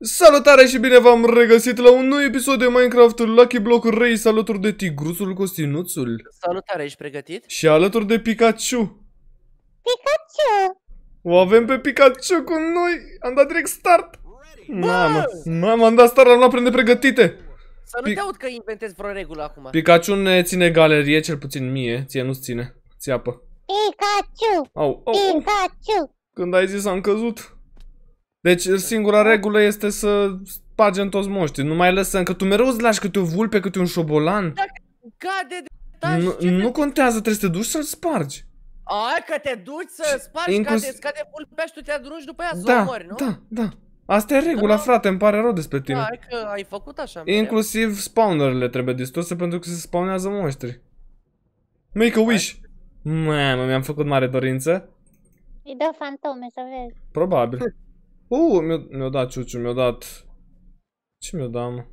Salutare și bine v-am regăsit la un nou episod de Minecraft Lucky Block Race alături de Tigrusul Costinuțul. Salutare, ești pregătit? Și alături de Pikachu. Pikachu! O avem pe Pikachu cu noi! Am dat direct start! Mamă, mamă, am dat start, am luat prende pregătite! Să nu Pi te aud că inventezi vreo regulă acum. Pikachu ne ține galerie, cel puțin mie, ție nu-ți ține, ți apă. Pikachu! Au, au, au. Pikachu! Când ai zis am căzut. Deci singura da. regulă este să spargem toți moștii. Nu mai lăsăm, că tu mereu îți lași câte o vulpe, câte un șobolan. Da, cade de Nu contează, trebuie să te duci să-l spargi. Ai, că te duci să spargi, Inclus... cade, scade vulpea și tu te adunci după ea să da, nu? Da, da. Asta e regula, da. frate, îmi pare rău despre tine. Da, că ai făcut așa. Inclusiv spawnerele trebuie distruse pentru că se spawnează moștri. Make a wish. Mă, mi-am făcut mare dorință. Îi dă fantome, să vezi. Probabil. Uh, mi-a mi dat ciuciu, mi-a dat... Ce mi-a dat, mă?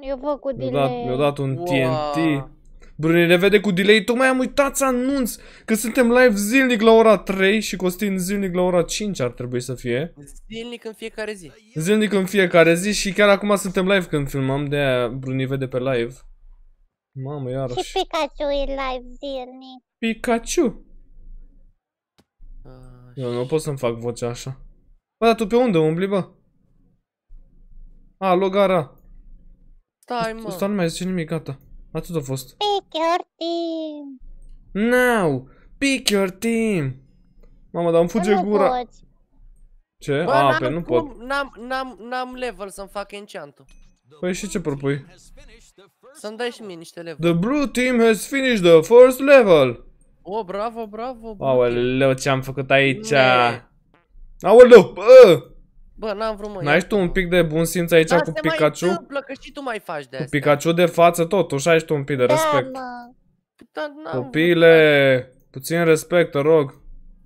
Eu văd cu delay. Mi-a dat, mi dat un wow. TNT. Brune ne vede cu delay. Tocmai am uitat să anunț că suntem live zilnic la ora 3 și Costin zilnic la ora 5 ar trebui să fie. Zilnic în fiecare zi. Zilnic în fiecare zi și chiar acum suntem live când filmăm, de aia Bruni vede pe live. Mamă, iarăși. Și Pikachu e live zilnic. Pikachu? Ah, Eu nu pot să-mi fac vocea așa. Bă, dar tu pe unde umbli, bă? A, logara. Stai, mă. Asta nu mai zice nimic, gata. Atât a fost. Pick your team. Now, pick your team. Mama, dar îmi fuge nu gura. Poți. Ce? A, pe nu pot. N-am level să-mi fac enchant-ul. Păi și ce propui? Să-mi dai și mie niște level. The blue team has finished the first level. O, bravo, bravo, bravo. Aoleu, ce-am făcut aici. Aoleu, bă! Bă, n-am vrut mă. N-ai tu un pic de bun simț aici da, cu se Mai întâmplă, că și tu mai faci de Cu Pikachu de față totuși ai tu un pic de da, respect. Da, mă. Copile, puțin respect, te rog. Nu,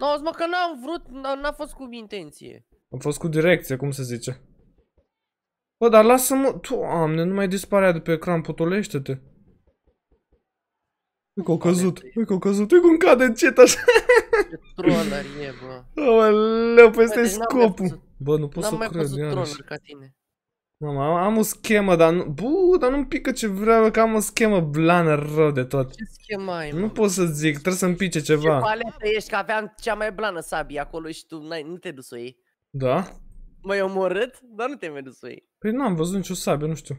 da, no, mă, că n-am vrut, n-a fost cu intenție. Am fost cu direcție, cum se zice. Bă, dar lasă-mă, tu amne, nu mai dispare de pe ecran, potolește-te. Uite că au căzut, uite că au căzut, uite cum cade încet așa. Ce troller e, bă. Aoleu, peste păi deci scopul. Bă, nu pot să cred, iarăși. N-am mai văzut ca tine. Am, am o schemă, dar nu, bu, dar nu-mi pică ce vreau, că am o schemă blană rău de tot. Ce schemă ai, mă? Nu pot să zic, trebuie să-mi pice ceva. Ce paletă ești, că aveam cea mai blană sabie acolo și tu nu te dus o iei. Da? M-ai omorât, dar nu te-ai mai dus o iei. Păi n-am văzut nicio sabie, nu știu.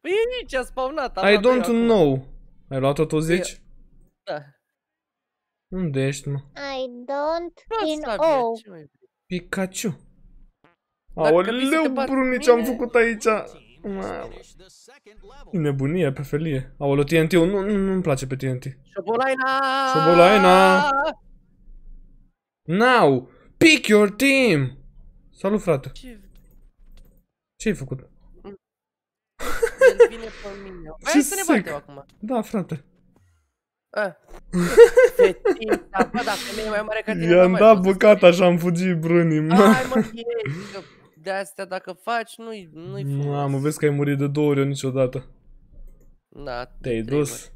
Păi e nici, a spawnat. I don't know. Ai luat-o tu, păi zici? asta? Da. Unde ești, mă? I don't in O. Pikachu. Aoleu, brunici, am făcut aici. Mamă. Nebunie pe felie. Aoleu, TNT, nu, nu, nu-mi place pe TNT. Șobolaina! Șobolaina! Now, pick your team! Salut, frate. Ce-ai făcut? Mm. El vine pe mine. Vrei să ne acum? Da, frate. Fetița, ă. da, bă, dar femeia mai mare ca tine. I-am dat bucata așa, am fugit brânii Hai mă, de astea dacă faci, nu-i nu frumos. Mamă, vezi că ai murit de două ori niciodată. Da, Te-ai dus.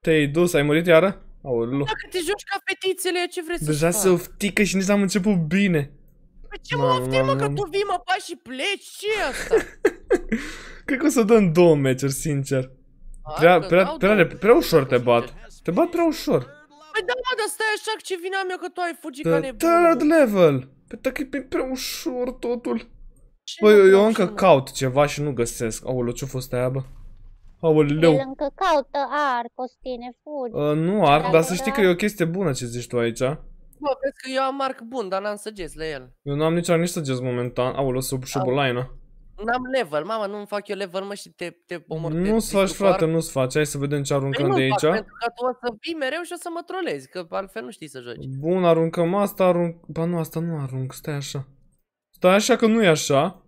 Te-ai dus, ai murit iară? Aolo. Dacă te joci ca fetițele, ce vrei să Deja se oftică și nici n-am început bine. Păi ce mă oftim, mă, că tu vii, mă, pași și pleci, ce asta? Cred că o să dăm două meciuri, sincer. Prea, prea, prea, prea, prea ușor te bat. Te bat prea ușor. Păi da, da, dar stai așa ce vina mea că tu ai fugit ca nebun. Third level. Pe păi dacă e prea ușor totul. Băi, eu, eu încă caut ceva și nu găsesc. Aoleu, ce-a fost aia, bă? Aoleu. El încă caută ar, Costine, fugi. Uh, nu ar, dar să știi că e o chestie bună ce zici tu aici. Bă, vezi că eu am arc bun, dar n-am săgeți la el. Eu nu am nici, nici săgeți momentan. Aoleu, să o șobolaină. N-am level, mama, nu-mi fac eu level, mă, și te, te omor. Nu-ți faci, frate, nu-ți faci. Hai să vedem ce aruncăm păi de aici. Fac, pentru că tu o să vii mereu și o să mă trolezi, că altfel nu știi să joci. Bun, aruncăm asta, arunc... Ba nu, asta nu arunc, stai așa. Stai așa că nu e așa.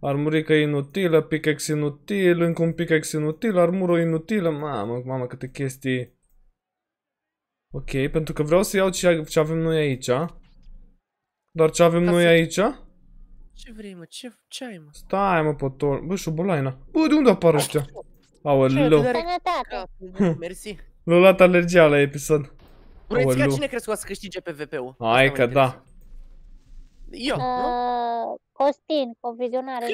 Armurica inutilă, pickaxe inutil, încă un pickaxe inutil, armură inutilă. Mamă, mamă, câte chestii. Ok, pentru că vreau să iau ce avem noi aici. dar ce avem Ca noi să... aici? Ce vrei, mă? Ce, ce ai, mă? Stai, mă, pător. Bă, șobolaina. Bă, de unde apar ăștia? Aoleu. Mersi. L-a luat alergia la episod. Aoleu. cine crezi că o să câștige PvP-ul? Hai că da. Eu, uh, Costin, cu vizionare.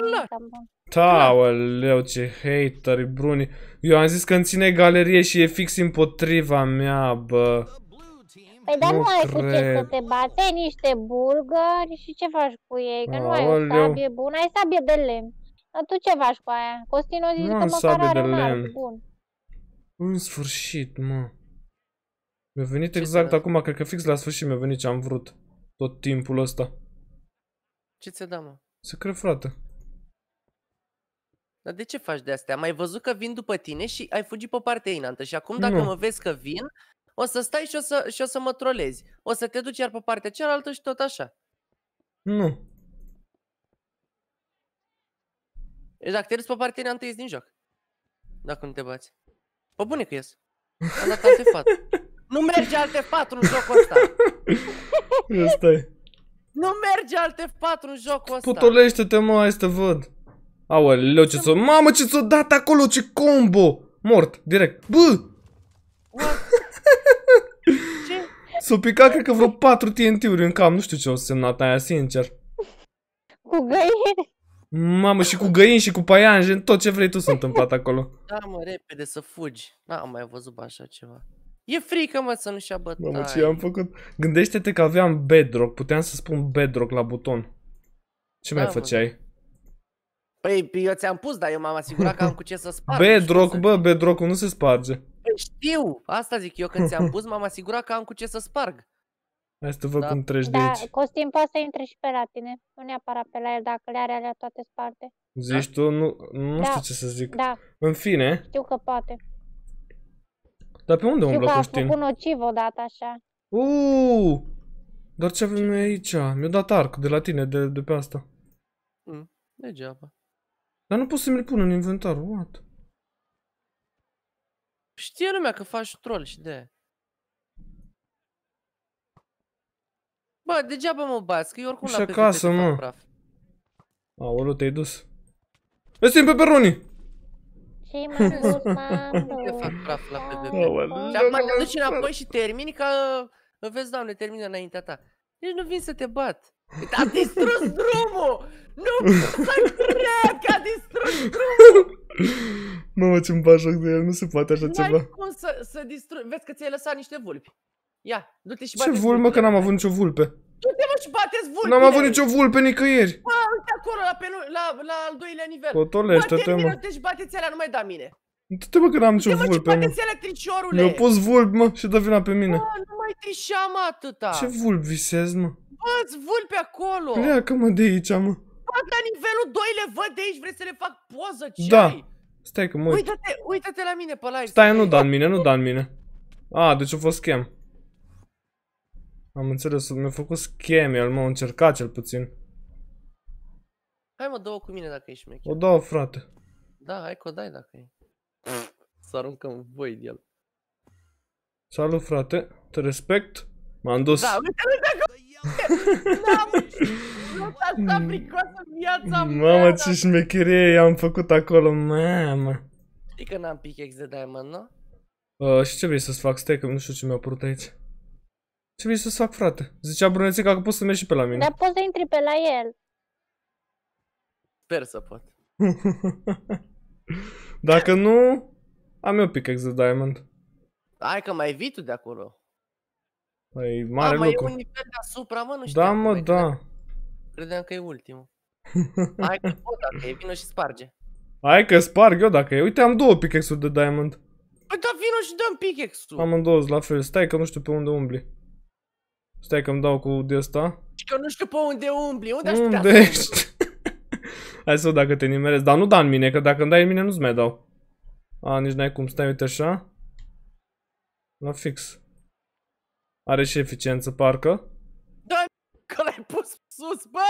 Da, aoleu, ce hateri, Bruni. Eu am zis că îmi ține galerie și e fix împotriva mea, bă. Păi dar nu ai cu ce să te bate, niște bulgări și ce faci cu ei? Că nu ai o sabie bună, ai sabie de lemn. Dar tu ce faci cu aia? o zice că măcar are un alt bun. În sfârșit, mă. Mi-a venit exact acum, cred că fix la sfârșit mi-a venit ce am vrut. Tot timpul ăsta. Ce ți a da, mă? Se cred, frate. Dar de ce faci de astea? mai văzut că vin după tine și ai fugit pe partea inantă și acum dacă nu. mă vezi că vin, o să stai și o să, și o să mă trolezi. O să te duci iar pe partea cealaltă și tot așa. Nu. Deci dacă te duci pe partea ies din joc. Dacă nu te bați. Pă bune că ies. Am dat alte fat. nu merge alte patru în jocul ăsta. Stai. Nu merge alte patru în jocul ăsta. putolește te mă, hai să te văd. Aoleu, ce s o Mamă, ce s o dat acolo, ce combo! Mort, direct. Bă! What? Ce? S-au picat, cred că vreo patru TNT-uri în cam, nu știu ce au semnat aia, sincer. Cu găini? Mamă, și cu găini și cu paianje, tot ce vrei tu s-a întâmplat acolo. Da, mă, repede, să fugi. N-am mai văzut așa ceva. E frică, mă, să nu-și abătai. Mamă, ce am făcut? Gândește-te că aveam bedrock, puteam să spun bedrock la buton. Ce da, mai făceai? Mă. Păi, eu ți-am pus, dar eu m-am asigurat că am cu ce să sparg. Bedrock, bă, bedrock nu se sparge. Păi, știu! Asta zic eu, când ți-am pus, m-am asigurat că am cu ce să sparg. Hai să te văd da. cum treci da, de aici. Costin poate să intre și pe la tine. Nu neapărat pe la el, dacă le are alea toate sparte. Zici da? tu? Nu, nu da. știu ce să zic. Da. În fine. Știu că poate. Dar pe unde știu umblă Costin? Știu că a făcut nociv odată așa. Uuu! Dar ce avem noi aici? Mi-a dat arc de la tine, de, de pe asta. Mm, degeaba. Dar nu pot să mi-l pun în inventar, what? Știe lumea că faci troll și de Bă, degeaba mă bați, că eu oricum la PvP acasă, mă. praf. Aoleu, te-ai dus. este pe peperoni! Și fac praf la PvP. Și acum te duci înapoi și termini ca... Vezi, doamne, termină înaintea ta. Deci nu vin să te bat. A distrus drumul! Nu să cred că a distrus drumul! Mă, ce-mi bat joc de el, nu se poate așa ceva. N-ai cum să, să distrugi, vezi că ți-ai lăsat niște vulpi. Ia, du-te și bate Ce vulpe? că n-am avut nicio vulpe. Du-te mă și bateți vulpe. N-am avut nicio vulpe nicăieri! Bă, uite acolo, la, la, la al doilea nivel. Potolește-te, mă. bate te și bateți alea, nu mai da mine. Du-te mă că n-am nicio vulpe, mă. Du-te mă și bateți alea, Mi-au pus vulp, mă, și dă vina pe mine. Bă, nu mai trișeam atâta. Ce vulpe visez, mă? Bă, îți vând pe acolo! Pleacă-mă păi de aici, mă! Bă, la nivelul 2 le văd de aici, vrei să le fac poză, ce Da! Ai? Stai că mă Uită-te, uită-te la mine pe live. Stai, nu da în mine, nu da în mine. A, deci a fost schem. Am înțeles, mi-a făcut schem el, m-a încercat cel puțin. Hai mă, dă-o cu mine dacă ești mecher. O dau, frate. Da, hai că o dai dacă e. Să aruncăm voi de el. Salut, frate. Te respect. M-am dus. Da, uite, uite, N-am asta fricoasă viața Mamă, ce șmecherie am făcut acolo, mamă. Știi că n-am pic de diamond, nu? Uh, și ce vrei să-ți fac? Stai că nu știu ce mi-a apărut aici. Ce vrei să-ți fac, frate? Zicea brunețica că poți să mergi și pe la mine. Dar poți să intri pe la el. Sper să pot. Dacă nu, am eu pickaxe de diamond. Hai că mai vii tu de acolo. Păi, da, mare da, lucru. Mai e un nivel deasupra, mă, nu știu. Da, mă, da. Credeam că e ultimul. Hai că pot, dacă e, vină și sparge. Hai că sparg eu dacă e. Uite, am două pickaxe-uri de diamond. Păi da, vină și dăm pickaxe-ul. două la fel. Stai că nu știu pe unde umbli. Stai că îmi dau cu de asta. Și că nu știu pe unde umbli. Unde, unde aș putea ești? Hai să văd dacă te nimerezi. Dar nu da în mine, că dacă îmi dai în mine nu-ți mai dau. A, nici n-ai cum. Stai, uite așa. La fix. Are și eficiență, parcă. Da, că l-ai pus sus, bă!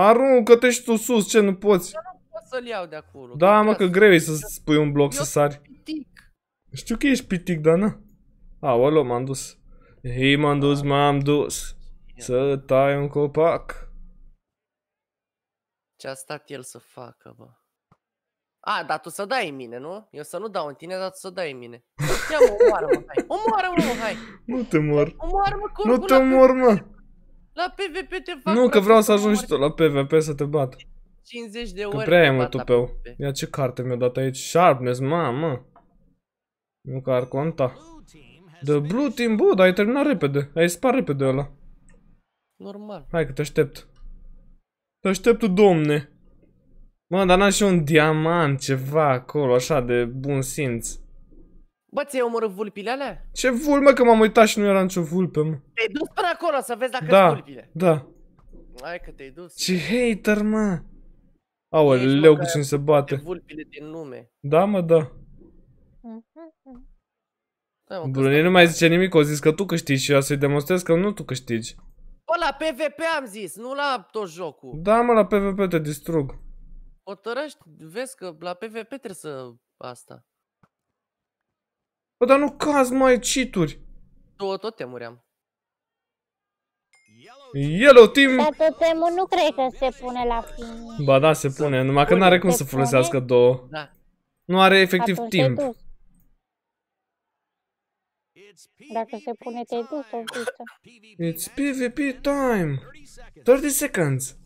Aruncă-te și tu sus, ce nu poți? Eu nu pot să-l iau de acolo. Da, mă, că greu e să pui un bloc să sari. pitic. Știu că ești pitic, dar na. Aolo, m-am dus. Hei, m-am da. dus, m-am dus. Să tai un copac. Ce a stat el să facă, bă? A, dar tu să dai în mine, nu? Eu să nu dau în tine, dar tu să dai în mine. Ia mă, omoară-mă, hai. Omoară-mă, hai. Nu te mor. Omoară-mă cu Nu te mor, mă. La PvP te fac. Nu, că vreau să ajungi tu la PvP să te bat. 50 de ori. Că prea e, mă, tupeu. Ia ce carte mi-a dat aici. Sharpness, mamă. Nu că ar conta. The Blue Team, bă, dar ai terminat repede. Ai spart repede ăla. Normal. Hai că te aștept. Te aștept, domne. Mă, dar n-am și un diamant, ceva acolo, așa, de bun simț. Bă, ți-ai omorât vulpile alea? Ce vulmă că m-am uitat și nu era nicio vulpe, mă. Te-ai dus până acolo să vezi dacă da, vulpile. Da, Da. Hai că te-ai dus. Ce hater, mă. Aoleu, cu cine se bate. Vulpile din lume. Da, mă, da. da nu mai zice nimic, o zis că tu câștigi și eu să-i demonstrez că nu tu câștigi. Bă, la PvP am zis, nu la tot jocul. Da, mă, la PvP te distrug. O tărăști, vezi că la PvP trebuie să asta. Bă, dar nu caz mai cituri. Două tot te muream. Yellow Team... Dar totemul nu cred că se pune la fin. Ba da, se pune, numai că n-are cum să folosească pune? două. Da. Nu are efectiv Atunci timp. Dacă se pune, te-ai o It's PvP time! 30 seconds!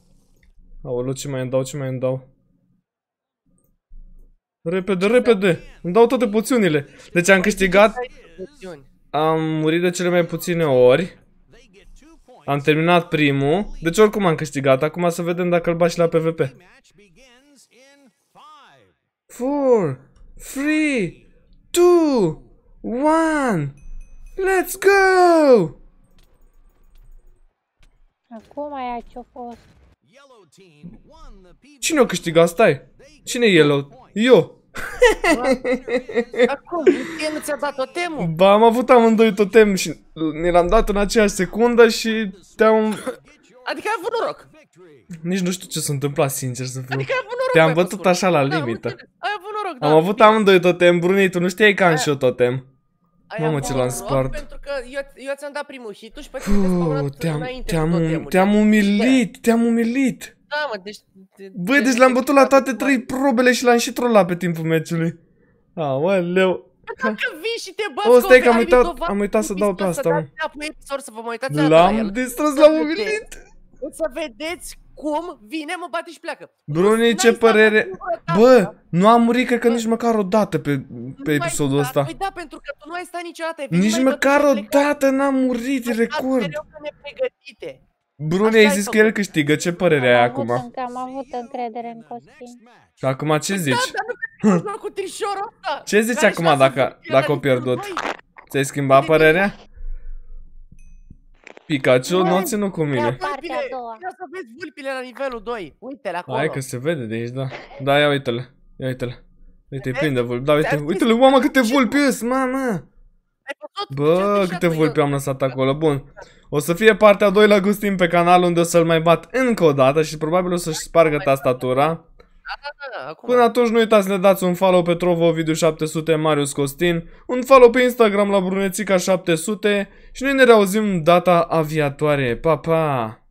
Aoleu, ce mai îndau, ce mai îndau. Repede, repede! Îmi dau toate poțiunile. Deci am câștigat... Am murit de cele mai puține ori. Am terminat primul. Deci oricum am câștigat. Acum să vedem dacă îl bași la PvP. 4, 3, 2, 1... Let's go! Acum aia ce-a fost. Cine o câștigat? Stai! Cine e Yellow? Eu! Acum, nu ți-a dat totemul? Ba, am avut amândoi totem și ne l-am dat în aceeași secundă și te-am... Adică ai avut noroc. Nici nu știu ce s-a întâmplat, sincer să fiu. Adică ai avut noroc. Te-am bătut așa la da, limită. ai avut noroc, da. Am avut amândoi totem, Brunei, tu nu știai că am și eu totem. Mamă, ce l-am spart. Pentru că eu, eu ți-am dat primul hit și pe tine te-am te-am um- da. umilit, te-am umilit. Da, mă, deci... De, Băi, deci l-am bătut la toate trei probele și l-am și trollat pe timpul meciului. A, ah, mă, leu. Dacă vii și te bați o, oh, stai că am uitat, am uitat să dau pe asta. Să L-am distrus la am umilit. O să vedeți cum vine, mă bate și pleacă. Bruni, ce părere... Bă, nu am murit, cred că nici măcar o dată pe, pe episodul ăsta. Păi da, pentru că tu nu ai stat niciodată. Nici măcar o dată n-am murit, record. Nu ne pregătite. Brune, ai zis că el câștigă, ce părere ai acum? Încă, am avut încredere în Costin. Și acum ce păi da, zici? Ce zici acum dacă, dacă o adică pierdut? Ți-ai adică schimbat părerea? Pikachu nu ți nu cu mine. Partea Ia să vezi vulpile la nivelul 2. Uite-le acolo. Hai că se vede de aici, da. Da, ia uite-le. Ia uite-le. Uite-i prinde vulpi. Da, uite-le. Uite-le, mamă, câte vulpi sunt, mamă! Bă, câte vulpi am lăsat acolo. Bun. O să fie partea 2 la Gustin pe canal unde o să-l mai bat încă o dată și probabil o să-și spargă tastatura. Da, da, da, Până atunci nu uitați să ne dați un follow pe trovo Ovidiu 700 Marius Costin, un follow pe Instagram la brunețica700 și noi ne reauzim data aviatoare. Pa, pa!